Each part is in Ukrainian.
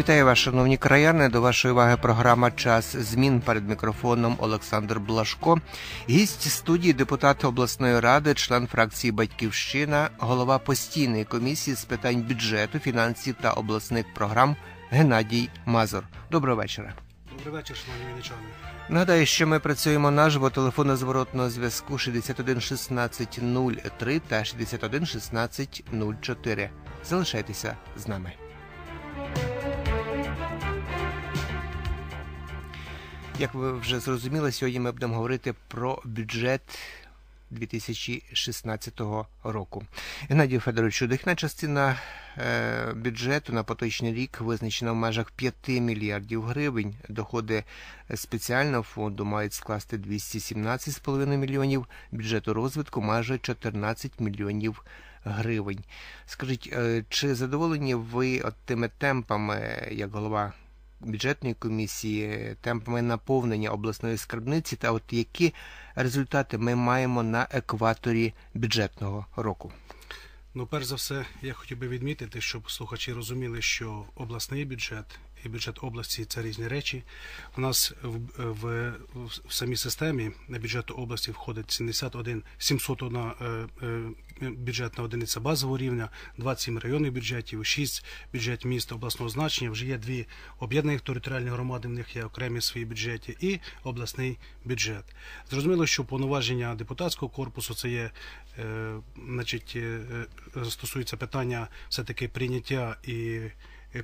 Вітаю вас, шановні краяни. До вашої уваги програма Час змін перед мікрофоном Олександр Блашко, гість студії, депутат обласної ради, член фракції Батьківщина, голова постійної комісії з питань бюджету, фінансів та обласних програм Геннадій Мазур. Доброго вечора. Добрий вечір, шановні вінничани. Нагадаю, що ми працюємо наживо телефону зворотного зв'язку 61 16 03 та 61 16 04. Залишайтеся з нами. Як ви вже зрозуміли, сьогодні ми будемо говорити про бюджет 2016 року. Геннадію Федоровичу дихна частина е, бюджету на поточний рік визначена в межах 5 мільярдів гривень. Доходи спеціального фонду мають скласти 217,5 мільйонів, бюджету розвитку майже 14 мільйонів гривень. Гривень, скажіть, е, чи задоволені ви от тими темпами, як голова бюджетної комісії, темпами наповнення обласної скарбниці, та от які результати ми маємо на екваторі бюджетного року? Ну, перш за все, я хотів би відмітити, щоб слухачі розуміли, що обласний бюджет і бюджет області це різні речі. У нас в в, в самій системі на бюджету області входить 71 701 бюджетна одиниця базового рівня, 27 районних бюджетів, 6 бюджет міста обласного значення. Вже є дві об'єднаних територіальні громади. В них є окремі свої бюджети і обласний бюджет. Зрозуміло, що повноваження депутатського корпусу це є, е, значить, е, е стосується питання все таки прийняття і.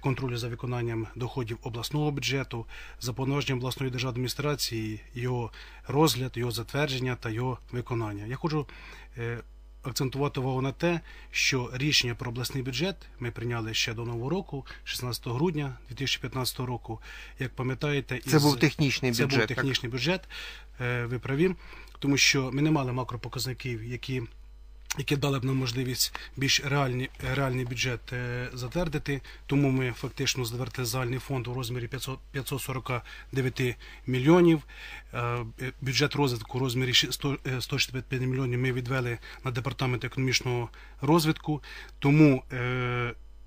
Контролю за виконанням доходів обласного бюджету, за повноваженням обласної державної адміністрації, його розгляд, його затвердження та його виконання. Я хочу е, акцентувати увагу на те, що рішення про обласний бюджет ми прийняли ще до нового року, 16 грудня 2015 року. Як пам'ятаєте, із... це був технічний це бюджет. Це був технічний так? бюджет. Е, ви праві, тому що ми не мали макропоказників, які які дали б нам можливість більш реальні, реальний бюджет е, затвердити, тому ми фактично затвердили загальний фонд у розмірі 500, 549 мільйонів. Е, е, бюджет розвитку у розмірі 165 мільйонів ми відвели на департамент економічного розвитку. Тому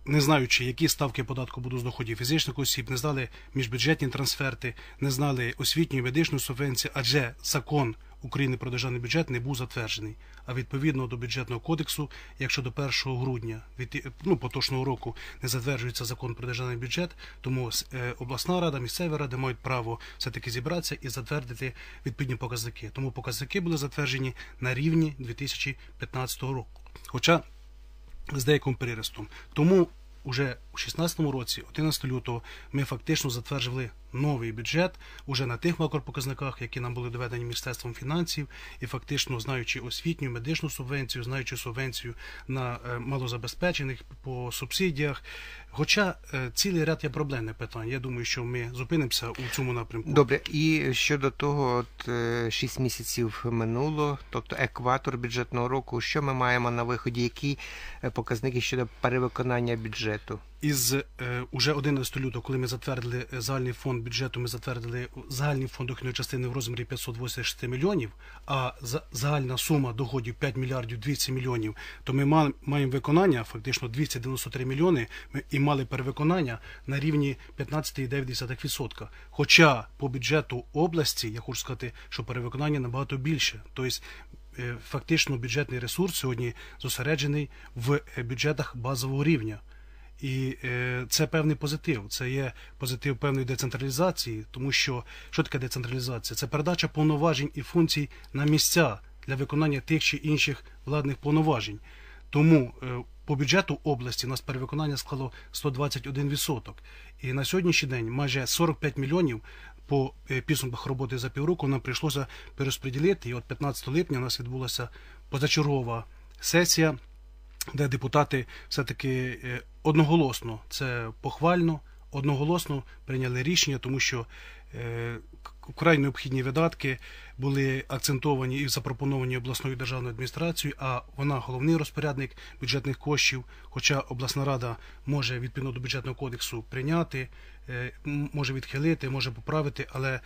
не знаючи, які ставки податку будуть з доходів фізичних осіб, не знали міжбюджетні трансферти, не знали освітньої медичну субвенцію, адже закон. України про державний бюджет не був затверджений. А відповідно до бюджетного кодексу, якщо до 1 грудня від ну, поточного року не затверджується закон про державний бюджет, тому е, обласна рада, місцеві ради мають право все таки зібратися і затвердити відповідні показники. Тому показники були затверджені на рівні 2015 року, хоча з деяким приростом, Тому Уже у 2016 році, 11 лютого, ми фактично затверджували новий бюджет уже на тих макропоказниках, які нам були доведені Міністерством фінансів, і фактично знаючи освітню, медичну субвенцію, знаючи субвенцію на е, малозабезпечених по субсидіях. Хоча е, цілий ряд є проблемних питань. Я думаю, що ми зупинимося у цьому напрямку. Добре, і щодо того, от 6 е, місяців минуло, тобто екватор бюджетного року, що ми маємо на виході, які показники щодо перевиконання бюджету? Із е, уже 11 лютого, коли ми затвердили загальний фонд проектом бюджету ми затвердили загальний фонд дохідної частини в розмірі 586 мільйонів, а загальна сума доходів 5 мільярдів 200 мільйонів, то ми маємо виконання фактично 293 мільйони ми і мали перевиконання на рівні 15,9%. Хоча по бюджету області, я хочу сказати, що перевиконання набагато більше. Тобто е, фактично бюджетний ресурс сьогодні зосереджений в е, бюджетах базового рівня. І е, це певний позитив. Це є позитив певної децентралізації, тому що що таке децентралізація? Це передача повноважень і функцій на місця для виконання тих чи інших владних повноважень. Тому е, по бюджету області у нас перевиконання склало 121%. І на сьогоднішній день майже 45 мільйонів по е, підсумках роботи за півроку нам прийшлося перерозподілити. І от 15 липня у нас відбулася позачергова сесія де депутати все-таки е, одноголосно це похвально, одноголосно прийняли рішення, тому що вкрай е, необхідні видатки були акцентовані і запропоновані обласною державною адміністрацією. А вона головний розпорядник бюджетних коштів. Хоча обласна рада може відповідно до бюджетного кодексу прийняти, е, може відхилити, може поправити, але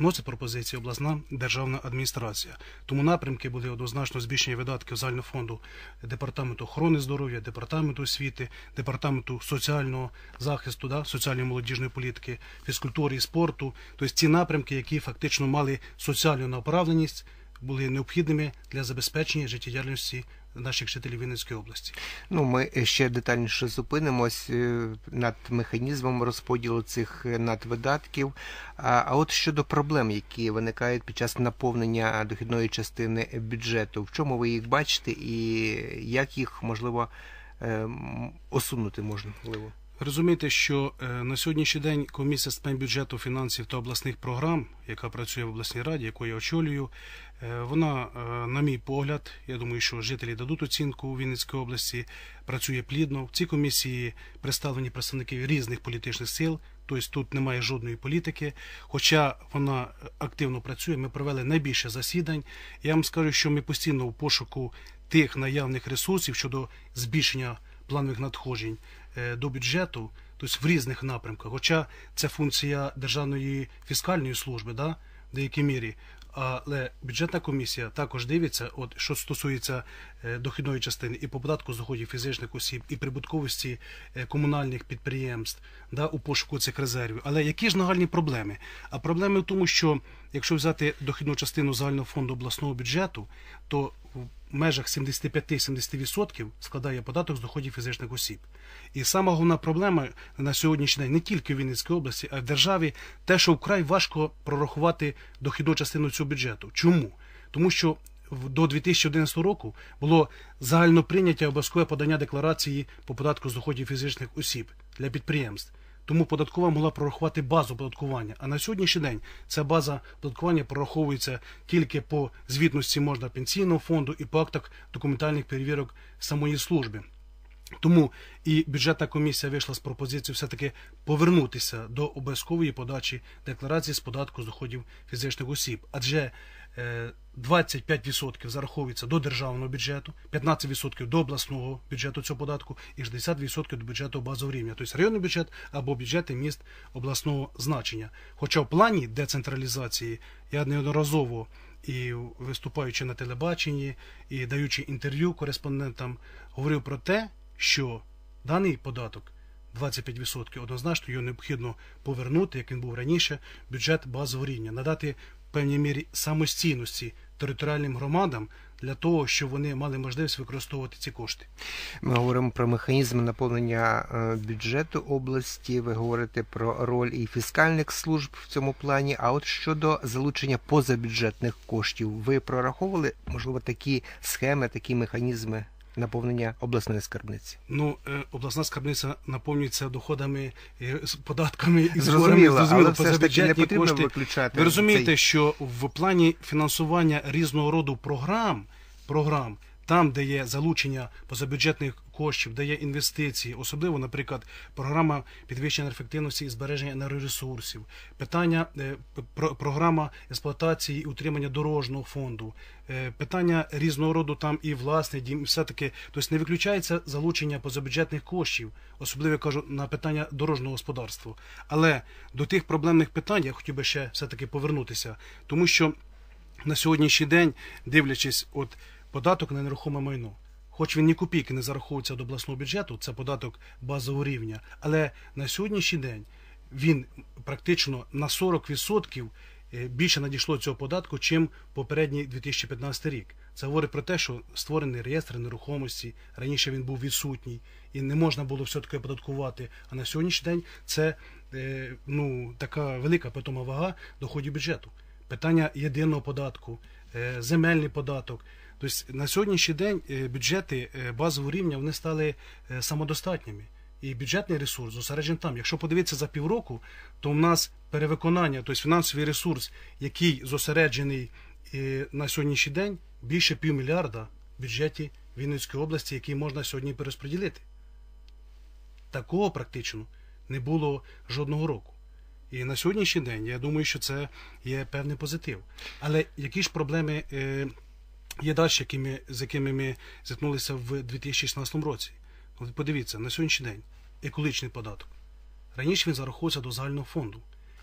Вносить пропозиції обласна державна адміністрація. Тому напрямки були однозначно збільшення видатків загального фонду департаменту охорони здоров'я, департаменту освіти, департаменту соціального захисту, да, соціальної молодіжної політики, фізкультури і спорту. Тобто ці напрямки, які фактично мали соціальну направленість, були необхідними для забезпечення життєдіяльності наших жителів Вінницької області. Ну ми ще детальніше зупинимось е, над механізмом розподілу цих е, надвидатків. А от щодо проблем, які виникають під час наповнення дохідної частини бюджету, в чому ви їх бачите, і як їх можливо осунути е, можна можливо? Розумієте, що на сьогоднішній день комісія з бюджету фінансів та обласних програм, яка працює в обласній раді, яку я очолюю, Е, вона, е, на мій погляд, я думаю, що жителі дадуть оцінку у Вінницькій області, працює плідно. В цій комісії представлені представники різних політичних сил, тобто тут немає жодної політики. Хоча вона активно працює, ми провели найбільше засідань. Я вам скажу, що ми постійно у пошуку тих наявних ресурсів щодо збільшення планових надходжень е, до бюджету, тобто в різних напрямках. Хоча це функція Державної фіскальної служби, да, в деякій мірі. Але бюджетна комісія також дивиться, от що стосується е, дохідної частини і по податку з доходів фізичних осіб, і прибутковості е, комунальних підприємств да, у пошуку цих резервів. Але які ж нагальні проблеми? А проблеми в тому, що якщо взяти дохідну частину загального фонду обласного бюджету, то в межах 75-70% складає податок з доходів фізичних осіб. І сама головна проблема на сьогоднішній день не тільки в Вінницькій області, а й в державі те, що вкрай важко прорахувати дохідну частину цього бюджету. Чому? Тому що до 2011 року було загально прийняття обов'язкове подання декларації по податку з доходів фізичних осіб для підприємств. Тому податкова могла прорахувати базу податкування. А на сьогоднішній день ця база податкування прораховується тільки по звітності можна пенсійного фонду і по актах документальних перевірок самої служби. Тому і бюджетна комісія вийшла з пропозицією все-таки повернутися до обов'язкової подачі декларації з податку з доходів фізичних осіб, адже 25% е, зараховується до державного бюджету, 15% до обласного бюджету цього податку і 60% до бюджету базового рівня, тобто районний бюджет або бюджети міст обласного значення. Хоча в плані децентралізації я неодноразово. І виступаючи на телебаченні, і даючи інтерв'ю кореспондентам, говорив про те, що даний податок 25% однозначно його необхідно повернути, як він був раніше, бюджет базового рівня, надати певній мірі самостійності територіальним громадам. Для того щоб вони мали можливість використовувати ці кошти, ми говоримо про механізм наповнення е, бюджету області. Ви говорите про роль і фіскальних служб в цьому плані. А от щодо залучення позабюджетних коштів, ви прораховували можливо такі схеми, такі механізми? наповнення обласної скарбниці. Ну е, обласна скарбниця наповнюється доходами е, податками і зрозуміло, зборами, але все ж таки не потрібно кошти. виключати. Ви розумієте, цей... що в плані фінансування різного роду програм програм. Там, де є залучення позабюджетних коштів, де є інвестиції, особливо, наприклад, програма підвищення ефективності і збереження енергоресурсів, питання е, програма експлуатації і утримання дорожнього фонду, е, питання різного роду там і власний дім, і все таки тобто не виключається залучення позабюджетних коштів, особливо я кажу на питання дорожнього господарства. Але до тих проблемних питань я хотів би ще все таки повернутися, тому що на сьогоднішній день, дивлячись, от податок на нерухоме майно. Хоч він ні копійки не зараховується до обласного бюджету, це податок базового рівня, але на сьогоднішній день він практично на 40% е, більше надійшло цього податку, чим попередній 2015 рік. Це говорить про те, що створений реєстр нерухомості раніше він був відсутній і не можна було все таки оподаткувати. А на сьогоднішній день це е, ну така велика питома вага доходів бюджету. Питання єдиного податку, е, земельний податок. Тобто на сьогоднішній день е, бюджети е, базового рівня вони стали е, самодостатніми. І бюджетний ресурс зосереджений ну, там. Якщо подивитися за півроку, то в нас перевиконання, тобто фінансовий ресурс, який зосереджений на сьогоднішній день, більше півмільярда в бюджеті Вінницької області, який можна сьогодні перерозподілити. Такого практично не було жодного року. І на сьогоднішній день я думаю, що це є певний позитив. Але які ж проблеми? є далі, якими, з якими ми зіткнулися в 2016 році. От подивіться, на сьогоднішній день екологічний податок. Раніше він зараховувався до загального фонду.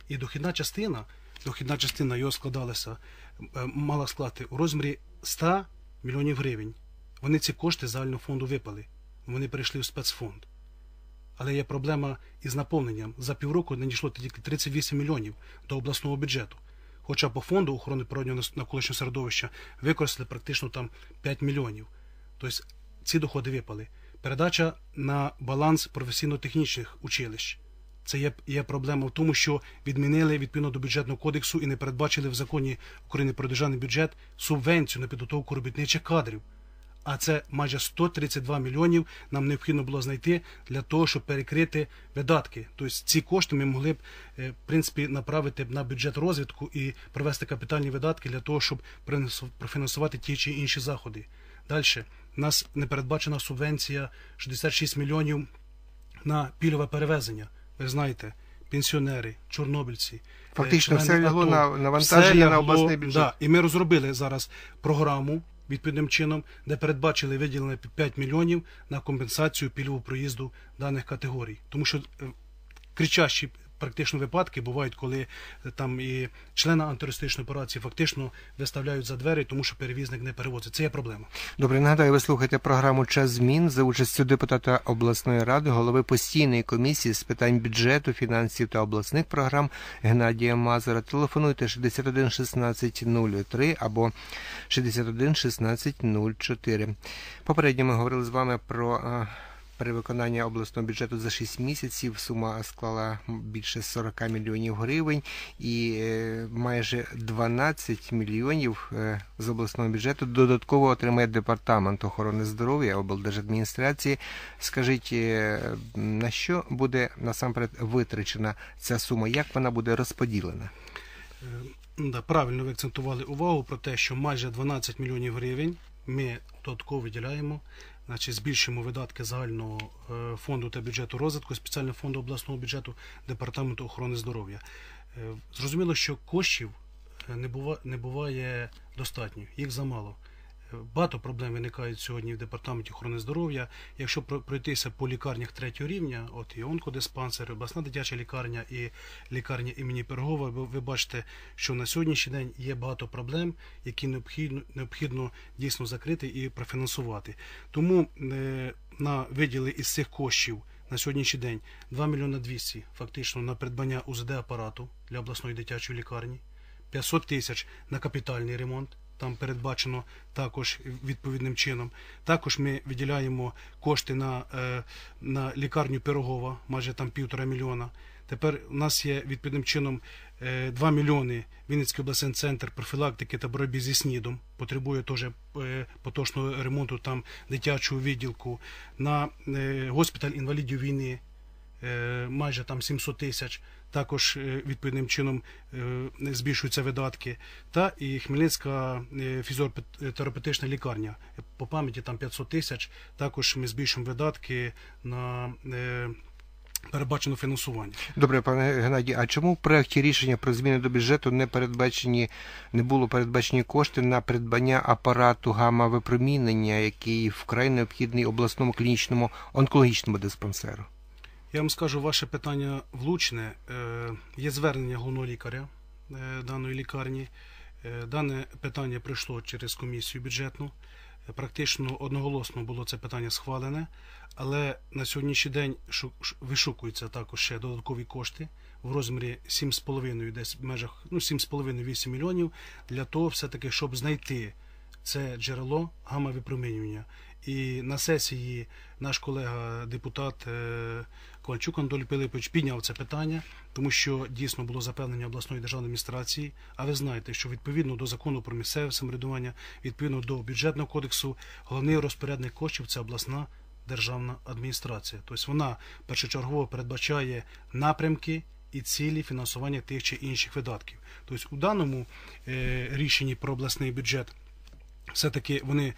І дохідна частина, дохідна частина його складалася, е, мала склати у розмірі 100 мільйонів гривень. Вони ці кошти загального фонду випали. Вони перейшли у спецфонд. Але є проблема із наповненням. За півроку надійшло тільки 38 мільйонів до обласного бюджету хоча по фонду охорони природнього навколишнього середовища використали практично там 5 мільйонів. Тобто ці доходи випали. Передача на баланс професійно-технічних училищ. Це є є проблема в тому, що відмінили відповідно до бюджетного кодексу і не передбачили в законі України про державний бюджет субвенцію на підготовку робітничих кадрів а це майже 132 мільйонів нам необхідно було знайти для того, щоб перекрити видатки. Тобто ці кошти ми могли б е, в принципі направити на бюджет розвитку і провести капітальні видатки для того, щоб профінансувати ті чи інші заходи. Далі У нас не передбачена субвенція 66 мільйонів на пільове перевезення. Ви знаєте. Пенсіонери, чорнобильці, е, фактично все лягло на навантаження на обласний бюджет. Да, І ми розробили зараз програму відповідним чином, де передбачили виділене 5 мільйонів на компенсацію пільгового проїзду даних категорій, тому що е, кричащі практично випадки бувають, коли е, там і члена антитерористичної операції фактично виставляють за двері, тому що перевізник не перевозить. Це є проблема. Добре, нагадаю, ви слухаєте програму Час змін за участю депутата обласної ради, голови постійної комісії з питань бюджету, фінансів та обласних програм Геннадія Мазура. Телефонуйте 61 16 03 або 61 16 04. Попередньо ми говорили з вами про. Е, Перевиконання обласного бюджету за 6 місяців сума склала більше 40 мільйонів гривень, і е, майже 12 мільйонів е, з обласного бюджету додатково отримає департамент охорони здоров'я облдержадміністрації. Скажіть, е, на що буде насамперед витрачена ця сума? Як вона буде розподілена? Да, правильно ви акцентували увагу про те, що майже 12 мільйонів гривень ми додатково виділяємо Значить, збільшимо видатки загального е, фонду та бюджету розвитку, спеціального фонду обласного бюджету Департаменту охорони здоров'я. Е, зрозуміло, що коштів е, не буває достатньо, їх замало. Багато проблем виникають сьогодні в департаменті охорони здоров'я. Якщо пройтися по лікарнях третього рівня, от і онкодиспансер, обласна дитяча лікарня і лікарня імені Пергова, ви бачите, що на сьогоднішній день є багато проблем, які необхідно необхідно дійсно закрити і профінансувати. Тому е, на виділи із цих коштів. На сьогоднішній день 2 мільйона 200 фактично на придбання УЗД апарату для обласної дитячої лікарні, 500 тисяч на капітальний ремонт там передбачено також відповідним чином. Також ми виділяємо кошти на е, на лікарню Пирогова, майже там півтора мільйона. Тепер у нас є відповідним чином 2 е, мільйони. Вінницький обласний центр профілактики та боротьби зі снідом потребує теж е, поточного ремонту там дитячого відділку на госпіталь інвалідів війни, майже там 700 тисяч також е, відповідним чином е, збільшуються видатки. Та і Хмельницька е, фізіотерапевтична лікарня по пам'яті там 500 тисяч. Також ми збільшимо видатки на. Передбачено фінансування, добре, пане Геннадій. А чому в проєкті рішення про зміни до бюджету не передбачені, не було передбачені кошти на придбання апарату гамма-випромінення, який вкрай необхідний обласному клінічному онкологічному диспансеру? Я вам скажу, ваше питання влучне. Е, є звернення головного лікаря е, даної лікарні. Е, дане питання прийшло через комісію бюджетну. Практично одноголосно було це питання схвалене, але на сьогоднішній день вишукуються також ще додаткові кошти в розмірі 7,5 десь в межах ну 7,5-8 мільйонів для того, все-таки, щоб знайти це джерело гамма-випромінювання. І на сесії наш колега-депутат Ковальчук Анатолій Пилипович підняв це питання, тому що дійсно було запевнення обласної державної адміністрації. А ви знаєте, що відповідно до закону про місцеве самоврядування, відповідно до бюджетного кодексу, головний розпорядник коштів це обласна державна адміністрація. Тобто вона першочергово передбачає напрямки. І цілі фінансування тих чи інших видатків, тобто у даному е, рішенні про обласний бюджет все-таки вони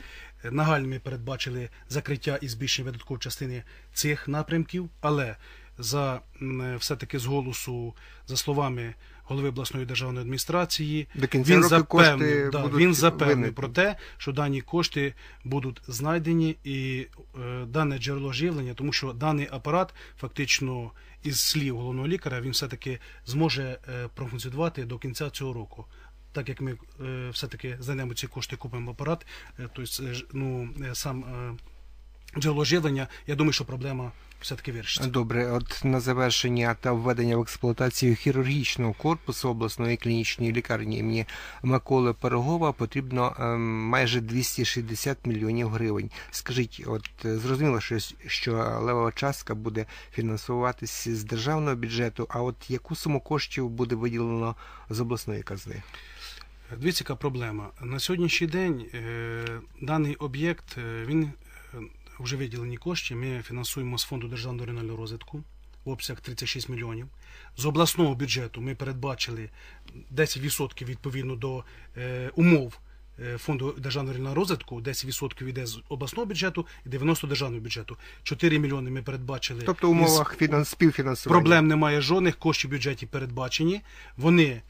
е, нагальними передбачили закриття і збільшення видаткової частини цих напрямків, але за е, все-таки з голосу, за словами голови обласної державної адміністрації, До кінця він запевнив да, він запевнив про те, що дані кошти будуть знайдені і е, дане джерело живлення, тому що даний апарат фактично із слів головного лікаря він все таки зможе е, профункціонувати до кінця цього року так як ми е, все-таки знайдемо ці кошти, купимо апарат, е, То тобто ну, сам джерело живлення, я думаю, що проблема все-таки вирішиться. Добре, от на завершення та введення в експлуатацію хірургічного корпусу обласної клінічної лікарні імені Миколи Пирогова потрібно ем, майже 260 мільйонів гривень. Скажіть, от зрозуміло, що, що лева частка буде фінансуватися з державного бюджету. А от яку суму коштів буде виділено з обласної казни? Дивіться, яка проблема. На сьогоднішній день е, даний об'єкт, е, він е, вже виділені кошти. Ми фінансуємо з фонду державного регіонального розвитку в обсяг 36 мільйонів. З обласного бюджету ми передбачили 10% відповідно до умов. Фонду державного рівня розвитку 10% йде з обласного бюджету і 90% державного бюджету. 4 мільйони ми передбачили. Тобто в умовах фінанс... співфінансування. Проблем немає жодних, кошти в бюджеті передбачені. Вони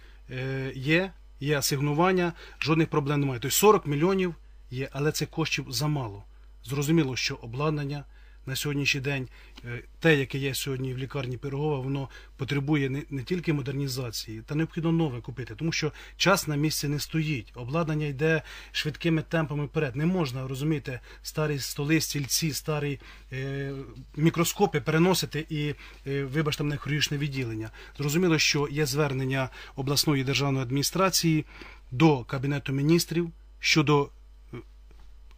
є є асигнування, жодних проблем немає. Тобто 40 мільйонів є, але це коштів замало. Зрозуміло, що обладнання на сьогоднішній день е, те, яке є сьогодні в лікарні Пирогова, воно потребує не, не тільки модернізації, та необхідно нове купити, тому що час на місці не стоїть. Обладнання йде швидкими темпами вперед. Не можна розумієте, старі столи, стільці, старі е, мікроскопи переносити і е, вибачте мене, хірургічне відділення. Зрозуміло, що є звернення обласної державної адміністрації до кабінету міністрів щодо е,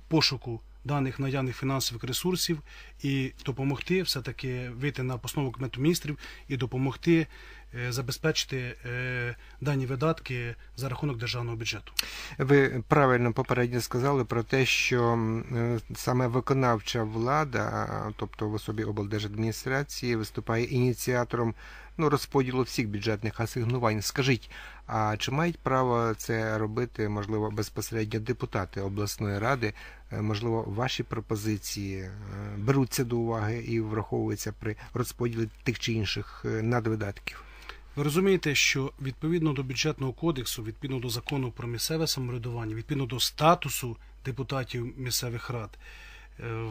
пошуку даних наявних фінансових ресурсів і допомогти все-таки вийти на постанову Кабінету міністрів і допомогти е, забезпечити е, дані видатки за рахунок державного бюджету. Ви правильно попередньо сказали про те, що е, саме виконавча влада, тобто в особі облдержадміністрації, виступає ініціатором ну, розподілу всіх бюджетних асигнувань. Скажіть, а чи мають право це робити можливо безпосередньо депутати обласної ради? Е, можливо, ваші пропозиції е, беруться до уваги і враховуються при розподілі тих чи інших е, надвидатків. Ви розумієте, що відповідно до бюджетного кодексу, відповідно до закону про місцеве самоврядування, відповідно до статусу депутатів місцевих рад,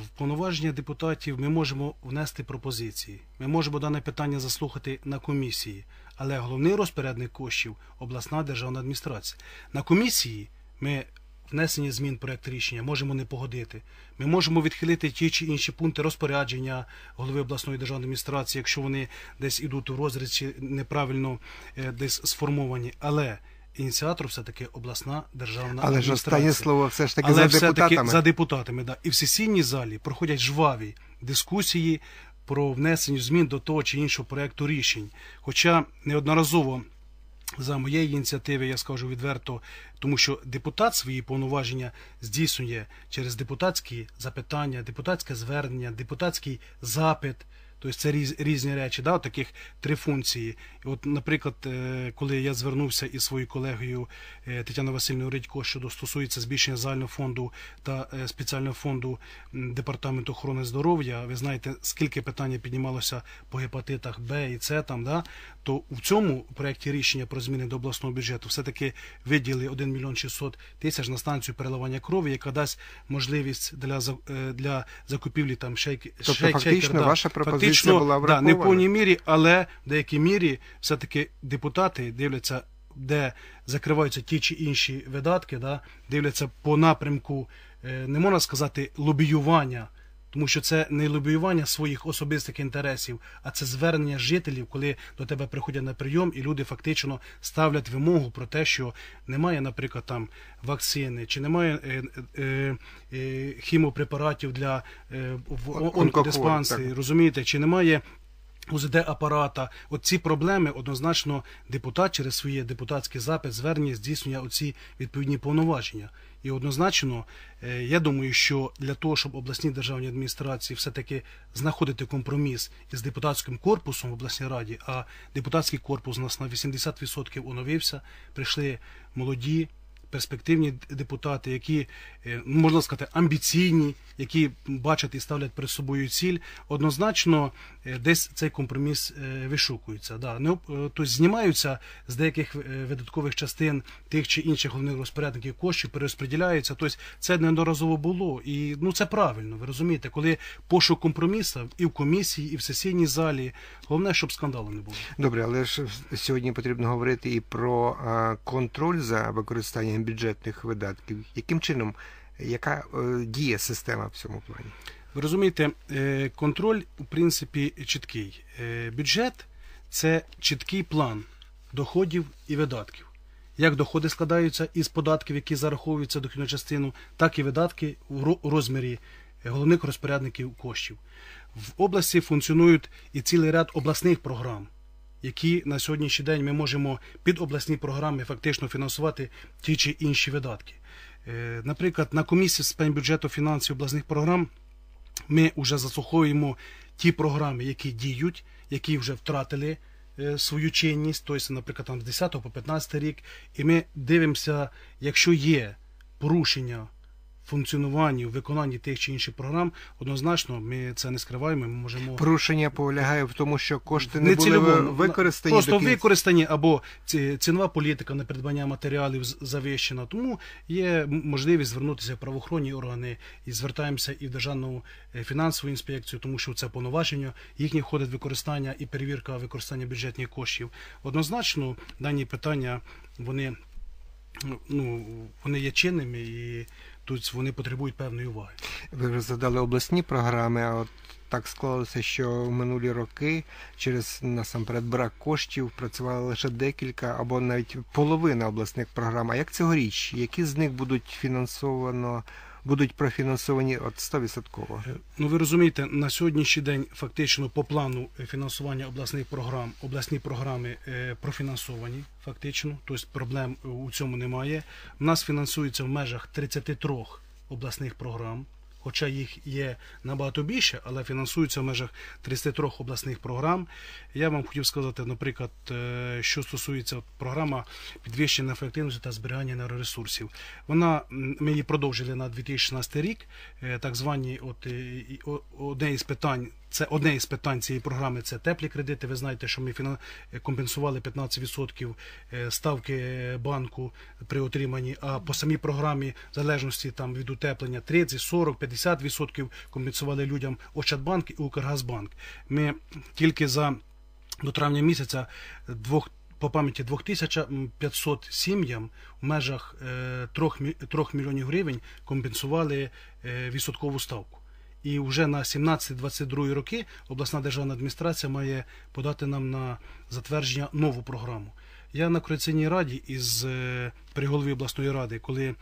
в повноваження депутатів ми можемо внести пропозиції. Ми можемо дане питання заслухати на комісії, але головний розпорядник коштів обласна державна адміністрація. На комісії ми внесення змін проєкт рішення можемо не погодити. Ми можемо відхилити ті чи інші пункти розпорядження голови обласної державної адміністрації, якщо вони десь ідуть у розрізі неправильно е, десь сформовані. Але ініціатор все-таки обласна державна Але адміністрація. Але ж стає слово все ж таки Але за все таки за депутатами. Да. І в сесійній залі проходять жваві дискусії про внесення змін до того чи іншого проекту рішень. Хоча неодноразово за моєї ініціативи, я скажу відверто, тому що депутат свої повноваження здійснює через депутатські запитання, депутатське звернення, депутатський запит. Тобто це різ різні речі, да, от таких три функції. от, Наприклад, е, коли я звернувся із своєю колегою е, Тетяною Васильовною Редько, що стосується збільшення загального фонду та е, спеціального фонду департаменту охорони здоров'я, ви знаєте, скільки питання піднімалося по гепатитах Б і С, там, да, то в цьому проєкті рішення про зміни до обласного бюджету все-таки виділи 1 мільйон 600 тисяч на станцію переливання крові, яка дасть можливість для для закупівлі там шейк, тобто, шейк, фактично шейкер, ваша пропозиція логічно була да, не в повній мірі, але в деякій мірі все-таки депутати дивляться, де закриваються ті чи інші видатки, да, дивляться по напрямку, е, не можна сказати, лобіювання. Тому що це не лобіювання своїх особистих інтересів, а це звернення жителів, коли до тебе приходять на прийом, і люди фактично ставлять вимогу про те, що немає, наприклад, там вакцини, чи немає е, е, е, хімопрепаратів для е, в, розумієте, чи немає УЗД апарата, оці проблеми однозначно депутат через своє депутатське запит звернення здійснює оці відповідні повноваження. І однозначно, е, я думаю, що для того, щоб обласні державні адміністрації все-таки знаходити компроміс із депутатським корпусом в обласній раді, а депутатський корпус у нас на 80% оновився, прийшли молоді перспективні депутати, які е, можна сказати амбіційні, які бачать і ставлять перед собою ціль, однозначно е, десь цей компроміс е, вишукується. Да, не тобто знімаються з деяких видаткових частин тих чи інших головних розпорядників коштів, перерозподіляються. Тобто це неодноразово було, і ну це правильно. Ви розумієте, коли пошук компроміса і в комісії, і в сесійній залі, головне, щоб скандалу не було. Добре, але ж сьогодні потрібно говорити і про контроль за використанням бюджетних видатків? Яким чином яка е, діє система в цьому плані? Ви розумієте, е, контроль в принципі чіткий. Е, бюджет це чіткий план доходів і видатків. Як доходи складаються із податків, які зараховуються дохідну частину, так і видатки у розмірі головних розпорядників коштів. В області функціонують і цілий ряд обласних програм які на сьогоднішній день ми можемо під обласні програми фактично фінансувати ті чи інші видатки. Е, наприклад, на комісії з питань бюджету фінансів обласних програм ми вже заслуховуємо ті програми, які діють, які вже втратили е, свою чинність, тобто, наприклад, там з 10 по 15 рік, і ми дивимося, якщо є порушення функціонуванні, в виконанні тих чи інших програм, однозначно ми це не скриваємо. Ми можемо порушення полягає в тому, що кошти не, не були використані просто використані або цінова політика на придбання матеріалів завищена. Тому є можливість звернутися в правоохоронні органи і звертаємося і в державну е, фінансову інспекцію, тому що це повноваження їхні входить використання і перевірка використання бюджетних коштів. Однозначно, дані питання вони. Ну, ну вони є чинними, і тут вони потребують певної уваги. Ви вже задали обласні програми. а от так склалося, що в минулі роки через насамперед брак коштів працювали лише декілька або навіть половина обласних програм. А як цьогоріч? Які з них будуть фінансовано будуть профінансовані от 100%? Е, ну ви розумієте, на сьогоднішній день фактично по плану е, фінансування обласних програм обласні програми е, профінансовані. Фактично, тобто проблем у цьому немає. У нас фінансується в межах 33 обласних програм хоча їх є набагато більше, але фінансуються в межах 33 обласних програм. Я вам хотів сказати, наприклад, е, що стосується програма підвищення ефективності та зберігання енергоресурсів. Вона ми її продовжили на 2016 рік. Е, так звані, от е, одне із питань це одне із питань цієї програми. Це теплі кредити. Ви знаєте, що ми компенсували 15% е, ставки е, банку при отриманні. А по самій програмі в залежності там від утеплення 30, 40, 50% компенсували людям Ощадбанк і Укргазбанк. Ми тільки за до травня місяця двох. По пам'яті 2500 сім'ям в межах 3 е, мільйонів гривень компенсували відсоткову ставку. І вже на 17-22 роки обласна державна адміністрація має подати нам на затвердження нову програму. Я на Координаційній раді із е, при голові обласної ради, коли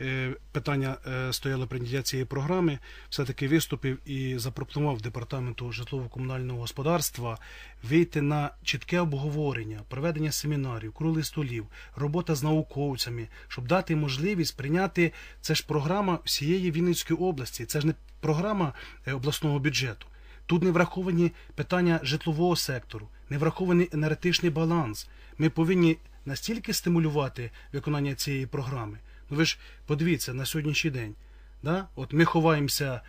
Е, питання е, стояло прийняття цієї програми, все-таки виступив і запропонував департаменту житлово-комунального господарства вийти на чітке обговорення, проведення семінарів, круглих столів, робота з науковцями, щоб дати можливість прийняти це ж програма всієї Вінницької області. Це ж не програма е, обласного бюджету. Тут не враховані питання житлового сектору, не врахований енергетичний баланс. Ми повинні настільки стимулювати виконання цієї програми, Ну Ви ж подивіться на сьогоднішній день. Да? От Ми ховаємося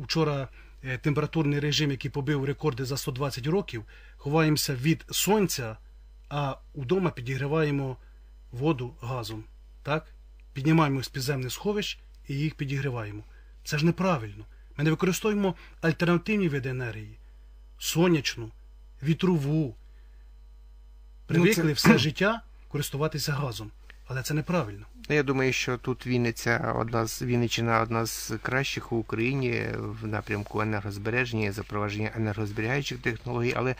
вчора. Е, температурний режим, який побив рекорди за 120 років, ховаємося від сонця, а вдома підігріваємо воду газом. Так? Піднімаємо з підземних сховищ і їх підігріваємо. Це ж неправильно. Ми не використовуємо альтернативні види енергії: сонячну, вітрову. Ну, Привикли ну, це... все життя користуватися газом але це неправильно. Ну, я думаю, що тут Вінниця одна з Вінниччина одна з кращих у Україні в напрямку енергозбереження, запровадження енергозберігаючих технологій. Але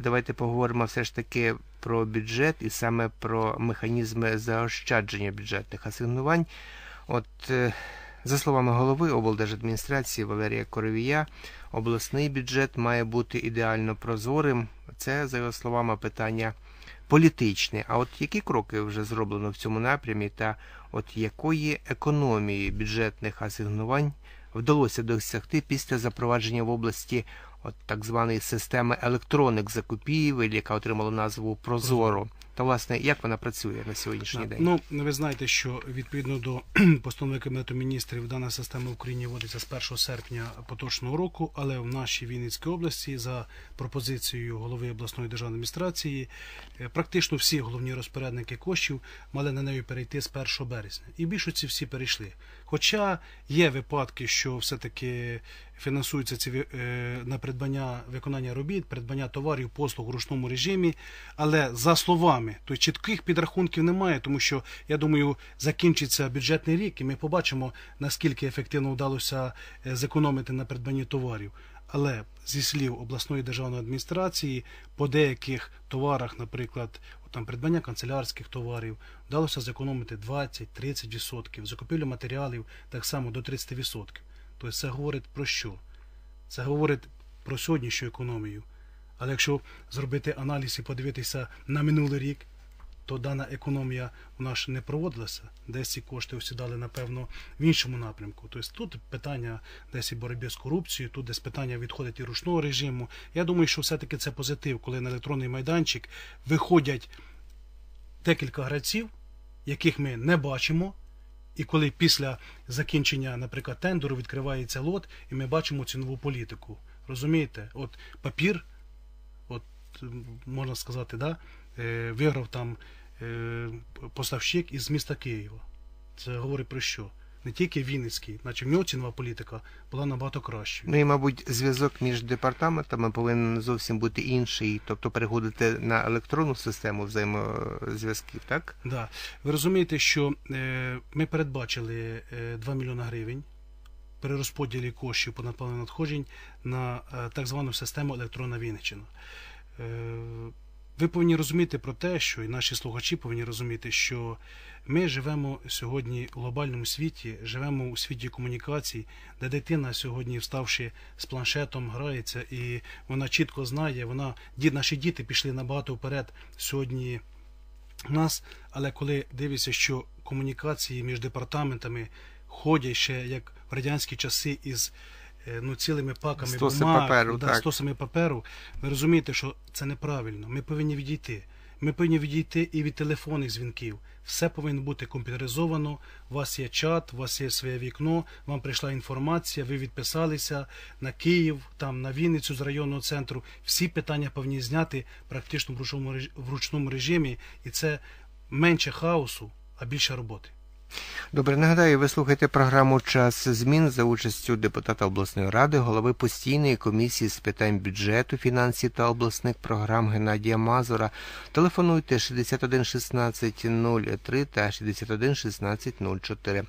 давайте поговоримо все ж таки про бюджет і саме про механізми заощадження бюджетних асигнувань. От е, за словами голови облдержадміністрації Валерія Коровія, обласний бюджет має бути ідеально прозорим. Це за його словами питання політичний. А от які кроки вже зроблено в цьому напрямі, та от якої економії бюджетних асигнувань вдалося досягти після запровадження в області от так званої системи електронних закупівель, яка отримала назву Прозоро та власне як вона працює на сьогоднішній день? Ну ви знаєте, що відповідно до постанови Кабінету міністрів дана система в Україні вводиться з 1 серпня поточного року, але в нашій Вінницькій області за пропозицією голови обласної державної адміністрації е, практично всі головні розпорядники коштів мали на неї перейти з 1 березня, і більшості всі перейшли. Хоча є випадки, що все-таки фінансуються ці е, на придбання виконання робіт, придбання товарів, послуг у ручному режимі. Але за словами, то чітких підрахунків немає, тому що я думаю, закінчиться бюджетний рік, і ми побачимо наскільки ефективно вдалося е, зекономити на придбанні товарів. Але зі слів обласної державної адміністрації по деяких товарах, наприклад, там придбання канцелярських товарів, вдалося зекономити 20-30%, закупівлю матеріалів так само до 30%. Тобто це говорить про що? Це говорить про сьогоднішню економію. Але якщо зробити аналіз і подивитися на минулий рік, то дана економія у нас не проводилася. Десь ці кошти осідали, напевно, в іншому напрямку. Тобто тут питання десь і боротьби з корупцією, тут десь питання відходить і ручного режиму. Я думаю, що все-таки це позитив, коли на електронний майданчик виходять декілька гравців, яких ми не бачимо. І коли після закінчення, наприклад, тендеру відкривається лот, і ми бачимо цінову політику. Розумієте? От папір, от можна сказати, да? Е, виграв там е, поставщик із міста Києва. Це говорить про що? Не тільки Вінницький, наче в нього цінова політика була набагато кращою. Ну і, мабуть, зв'язок між департаментами повинен зовсім бути інший, тобто переходити на електронну систему взаємозв'язків, так? Так. Да. Ви розумієте, що е, ми передбачили 2 е, мільйона гривень при розподілі коштів по направленню надходжень на е, так звану систему електронна Вінниччина. Е, ви повинні розуміти про те, що і наші слухачі повинні розуміти, що ми живемо сьогодні в глобальному світі, живемо у світі комунікацій, де дитина сьогодні, вставши з планшетом, грається, і вона чітко знає, вона наші діти пішли набагато вперед сьогодні нас. Але коли дивиться, що комунікації між департаментами ходять ще як в радянські часи із Е, ну, цілими паками Стоси бумаг, паперу, да, стосами паперу, ви розумієте, що це неправильно. Ми повинні відійти. Ми повинні відійти і від телефонних дзвінків. Все повинно бути комп'ютеризовано. У вас є чат, у вас є своє вікно. Вам прийшла інформація. Ви відписалися на Київ, там на Вінницю з районного центру. Всі питання повинні зняти практично в ручному режимі, і це менше хаосу, а більше роботи. Добре, нагадаю, ви слухаєте програму Час змін за участю депутата обласної ради, голови постійної комісії з питань бюджету, фінансів та обласних програм Геннадія Мазура. Телефонуйте 61 16 03 та 61 16 04.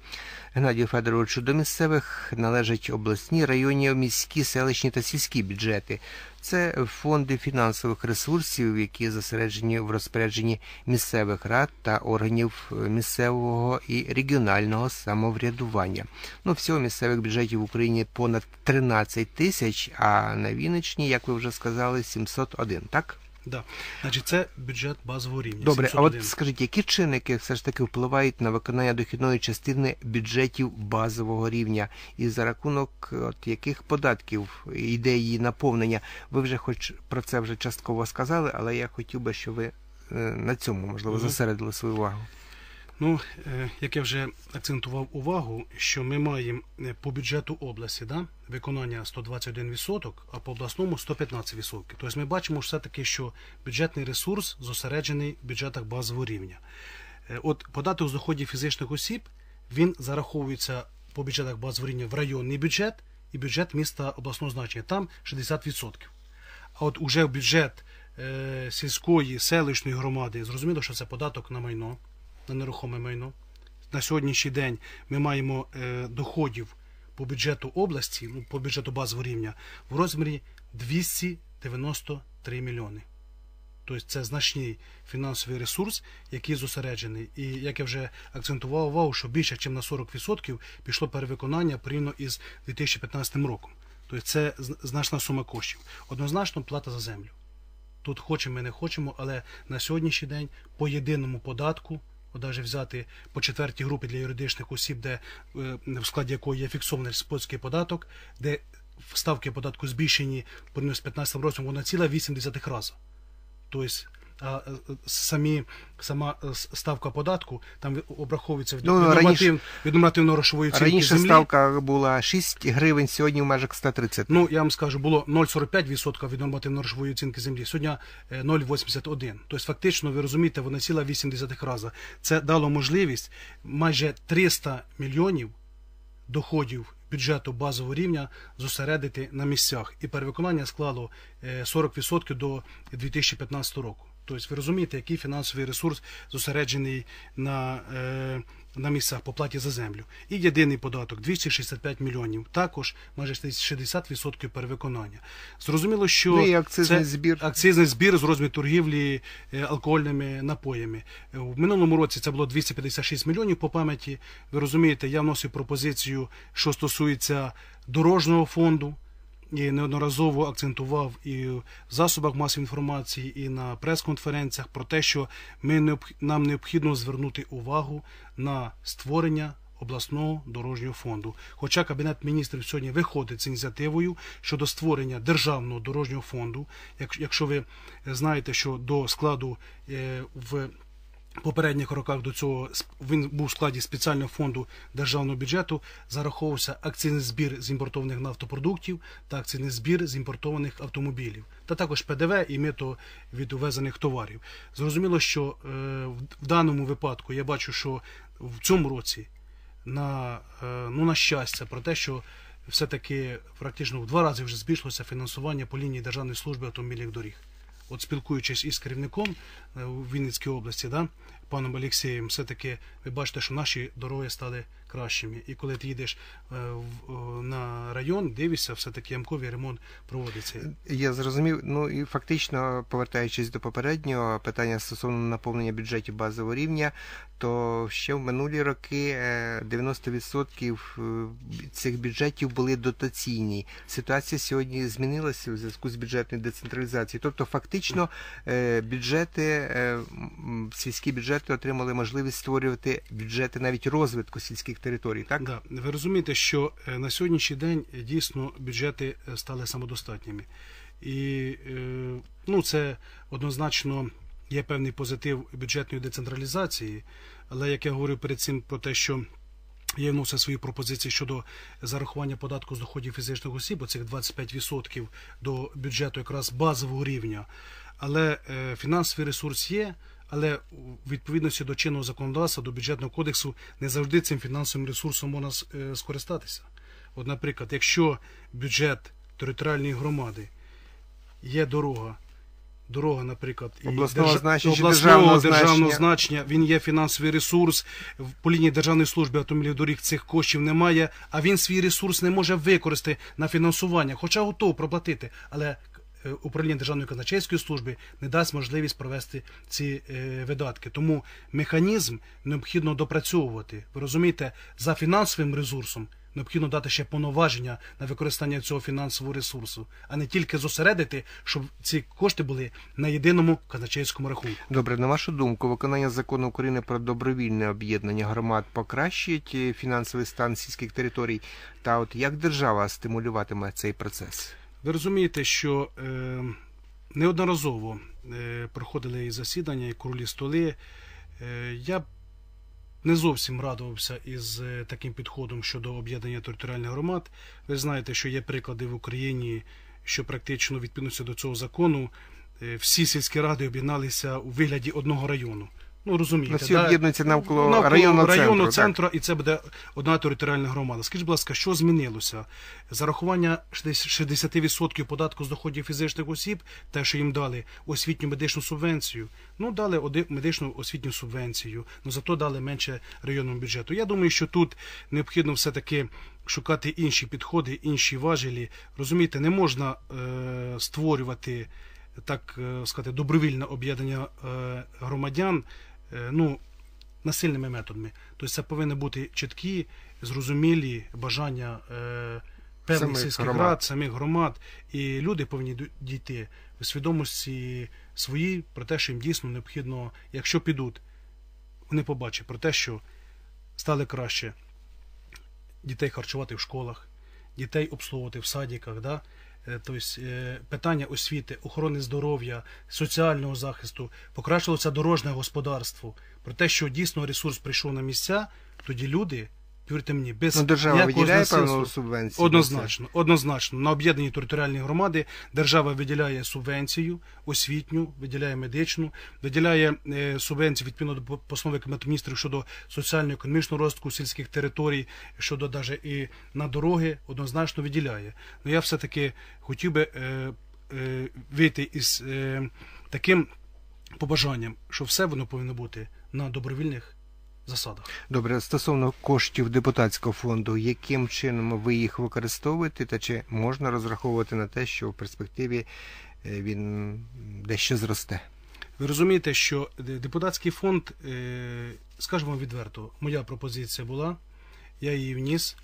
Геннадію Федоровичу до місцевих належать обласні, районні, міські, селищні та сільські бюджети це фонди фінансових ресурсів, які зосереджені в розпорядженні місцевих рад та органів е, місцевого і регіонального самоврядування. Ну, всього місцевих бюджетів в Україні понад 13 тисяч, а на Вінничні, як ви вже сказали, 701, так? Да. Значить, це бюджет базового рівня. Добре, 701. а от скажіть, які чинники все ж таки впливають на виконання дохідної частини бюджетів базового рівня, і за рахунок от яких податків йде її наповнення? Ви вже, хоч про це вже частково сказали, але я хотів би, щоб ви е, на цьому можливо зосередили свою увагу. Ну, е, Як я вже акцентував увагу, що ми маємо е, по бюджету області да, виконання 121%, а по обласному 115%. Тобто ми бачимо все-таки, що бюджетний ресурс зосереджений в бюджетах базового рівня. Е, от податок з доходів фізичних осіб він зараховується по бюджетах базового рівня в районний бюджет і бюджет міста обласного значення, там 60%. А от уже в бюджет е, сільської, селищної громади зрозуміло, що це податок на майно на нерухоме майно. На сьогоднішній день ми маємо е, доходів по бюджету області, ну, по бюджету базового рівня, в розмірі 293 мільйони. Тобто це значний фінансовий ресурс, який зосереджений. І як я вже акцентував увагу, що більше, ніж на 40% пішло перевиконання порівняно із 2015 роком. Тобто це значна сума коштів. Однозначно, плата за землю. Тут хочемо, ми не хочемо, але на сьогоднішній день по єдиному податку. От навіть взяти по четвертій групі для юридичних осіб, де е, в складі якої є фіксований спотський податок, де ставки податку збільшені по з 15 роком, вона ціла 80 разів. Тобто а е, самі сама е, ставка податку там обраховується в ну, ну від, від нормативно грошової оцінки раніше землі. ставка була 6 гривень, сьогодні в межах 130. Ну я вам скажу, було 0,45% від нормативно грошової оцінки землі. Сьогодні 0,81. Е, тобто, фактично, ви розумієте, вона сіла 80 разів. Це дало можливість майже 300 мільйонів доходів. Бюджету базового рівня зосередити на місцях, і перевиконання склало 40% до 2015 року. Тобто ви розумієте, який фінансовий ресурс зосереджений на е, на місцях по платі за землю. І єдиний податок 265 мільйонів. Також майже 60% перевиконання. Зрозуміло, що ну і акцизний це збір акцизний збір з розміру торгівлі е, алкогольними напоями. Е, в минулому році це було 256 мільйонів по пам'яті. Ви розумієте, я вносив пропозицію, що стосується дорожнього фонду і неодноразово акцентував і в засобах масової інформації, і на прес-конференціях про те, що ми нам необхідно звернути увагу на створення. Обласного дорожнього фонду, хоча кабінет міністрів сьогодні виходить з ініціативою щодо створення державного дорожнього фонду, якщо ви е, знаєте, що до складу е, в попередніх роках до цього він був в складі спеціального фонду державного бюджету. Зараховувався акційний збір з імпортованих нафтопродуктів та акційний збір з імпортованих автомобілів, та також ПДВ і мито від увезених товарів. Зрозуміло, що е, в даному випадку я бачу, що в цьому році на, е, ну, на щастя про те, що все-таки практично в два рази вже збільшилося фінансування по лінії державної служби автомобільних доріг от спілкуючись із керівником е, у Вінницькій області, да, паном Олексієм, все-таки ви бачите, що наші дороги стали кращими. І коли ти їдеш е, е, на район, дивишся, все-таки ямковий ремонт проводиться. Я зрозумів. Ну і фактично, повертаючись до попереднього питання стосовно наповнення бюджетів базового рівня, то ще в минулі роки 90% е, цих бюджетів були дотаційні. Ситуація сьогодні змінилася в зв'язку з бюджетною децентралізацією. Тобто, фактично, бюджети сільські бюджети отримали можливість створювати бюджети навіть розвитку сільських. Території, Так да. ви розумієте, що е, на сьогоднішній день е, дійсно бюджети е, стали самодостатніми, і ну це однозначно є певний позитив бюджетної децентралізації. Але як я говорив перед цим про те, що я вносив свої пропозиції щодо зарахування податку з доходів фізичних осіб, оцих 25% до бюджету якраз базового рівня. Але фінансовий ресурс є але у відповідності до чинного законодавства, до бюджетного кодексу не завжди цим фінансовим ресурсом можна е, скористатися. От, наприклад, якщо бюджет територіальної громади є дорога, дорога, наприклад, і обласного, держ... значення, обласного державного, державного значення. значення, він є фінансовий ресурс по лінії державної служби автомобілів доріг цих коштів немає, а він свій ресурс не може використати на фінансування, хоча готов проплатити, але Е, управління Державної казначейської служби не дасть можливість провести ці е, видатки. Тому механізм необхідно допрацьовувати. Ви розумієте, за фінансовим ресурсом необхідно дати ще повноваження на використання цього фінансового ресурсу, а не тільки зосередити, щоб ці кошти були на єдиному казначейському рахунку. Добре, на вашу думку, виконання закону України про добровільне об'єднання громад покращить е, фінансовий стан сільських територій, та от як держава стимулюватиме цей процес? Ви розумієте, що е, неодноразово е, проходили і засідання, і круглі столи. Е, я не зовсім радувався із е, таким підходом щодо об'єднання територіальних громад. Ви знаєте, що є приклади в Україні, що практично відповідно до цього закону е, всі сільські ради об'єдналися у вигляді одного району. Ну розумієте, ну, всі об'єднуються навколо, ну, навколо районного району центру, центру і це буде одна територіальна громада. Скажіть, будь ласка, що змінилося? Зарахування 60% податку з доходів фізичних осіб, те, що їм дали, освітню медичну субвенцію. Ну дали медичну освітню субвенцію, ну зато дали менше районному бюджету. Я думаю, що тут необхідно все таки. Шукати інші підходи, інші важелі, розумієте, не можна е, створювати так е, сказати добровільне об'єднання е, громадян. Е, ну, насильними методами. Тобто це повинні бути чіткі, зрозумілі бажання е, певних сільських громад. рад, самих громад. І люди повинні дійти в свідомості свої про те, що їм дійсно необхідно, якщо підуть, вони побачать про те, що стали краще дітей харчувати в школах, дітей обслуговувати в садіках. Да? Е, тобто, е, питання освіти, охорони здоров'я, соціального захисту, покращилося дорожнє господарство. Про те, що дійсно ресурс прийшов на місця, тоді люди повірте мені, без ну, держава виділяє певну субвенцію. Однозначно, однозначно. На об'єднані територіальні громади держава виділяє субвенцію, освітню, виділяє медичну, виділяє е, субвенцію відповідно до постанови Кабінету міністрів щодо соціально-економічного розвитку сільських територій, щодо навіть і на дороги, однозначно виділяє. Ну я все таки хотів би е, е, вийти із е, таким побажанням, що все воно повинно бути на добровільних засадах. Добре, стосовно коштів депутатського фонду, яким чином ви їх використовуєте, та чи можна розраховувати на те, що в перспективі е, він дещо зросте? Ви розумієте, що е, депутатський фонд, е, скажімо відверто, моя пропозиція була, я її вніс,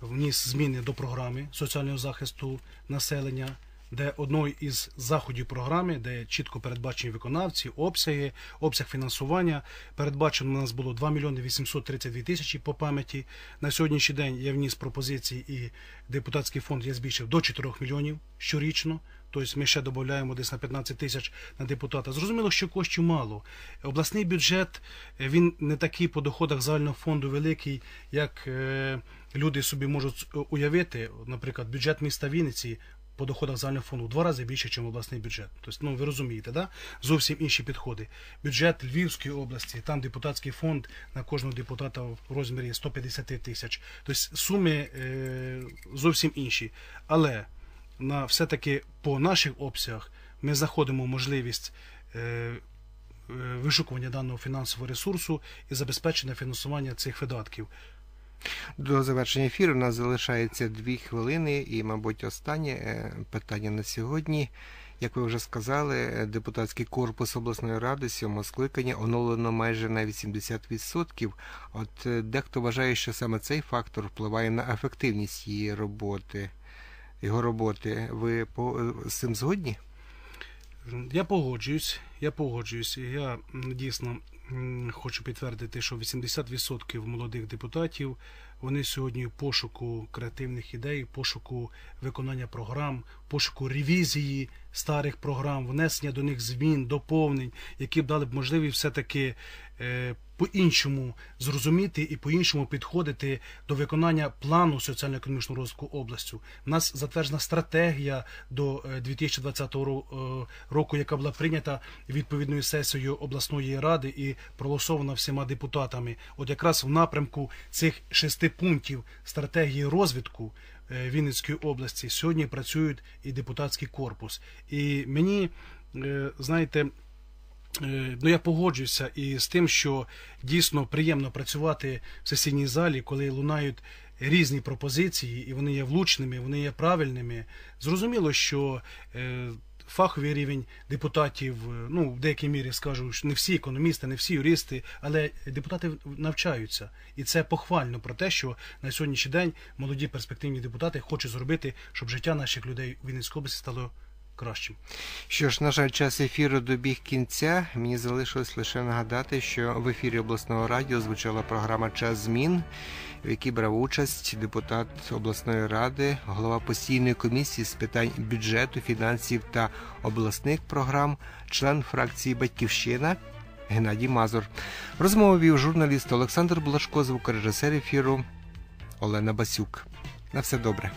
вніс зміни до програми соціального захисту населення де одної із заходів програми, де чітко передбачені виконавці, обсяги, обсяг фінансування. Передбачено у нас було 2 мільйони 832 тисячі по пам'яті. На сьогоднішній день я вніс пропозиції, і депутатський фонд я збільшив до 4 мільйонів щорічно. Тобто ми ще додаємо десь на 15 тисяч на депутата. Зрозуміло, що коштів мало. Обласний бюджет е, він не такий по доходах загального фонду великий, як е, люди собі можуть е, уявити. Наприклад, бюджет міста Вінниці по доходах загального фонду в два рази більше, ніж обласний бюджет. Тобто, ну ви розумієте, да? зовсім інші підходи. Бюджет Львівської області, там депутатський фонд на кожного депутата в розмірі 150 тисяч. Тобто суми е, зовсім інші. Але на все-таки по наших обсягах ми знаходимо можливість. Е, е, вишукування даного фінансового ресурсу і забезпечення фінансування цих видатків. До завершення ефіру у нас залишається дві хвилини, і, мабуть, останнє е, питання на сьогодні. Як ви вже сказали, е, депутатський корпус обласної ради сьомого скликання оновлено майже на 80%. От е, дехто вважає, що саме цей фактор впливає на ефективність її роботи, його роботи. Ви по з цим згодні? Я погоджуюсь. Я погоджуюсь. Я дійсно хочу підтвердити, що 80% молодих депутатів вони сьогодні пошуку креативних ідей, пошуку виконання програм, пошуку ревізії старих програм, внесення до них змін, доповнень, які б дали б можливість все-таки е, по-іншому зрозуміти і по-іншому підходити до виконання плану соціально-економічного розвитку області. У нас затверджена стратегія до 2020 е, е, року, яка була прийнята відповідною сесією обласної ради і проголосована всіма депутатами. От якраз в напрямку цих шести пунктів стратегії розвитку. Е, Вінницької області. Сьогодні працюють і депутатський корпус. І мені е, знаєте. Е, ну, я погоджуюся і з тим, що дійсно приємно працювати в сесійній залі, коли лунають різні пропозиції, і вони є влучними, вони є правильними. Зрозуміло, що фаховий рівень депутатів, е, ну в деякій мірі скажу, що не всі економісти, не всі юристи, але депутати навчаються, і це похвально про те, що на сьогоднішній день молоді перспективні депутати хочуть зробити, щоб життя наших людей у Вінницькій області стало кращим. Що ж, на жаль, час ефіру добіг кінця. Мені залишилось лише нагадати, що в ефірі обласного радіо звучала програма Час змін, в якій брав участь депутат обласної ради, голова постійної комісії з питань бюджету, фінансів та обласних програм, член фракції Батьківщина. Геннадій Мазур розмову вів журналіст Олександр Блашко, звукорежисер ефіру Олена Басюк. На все добре.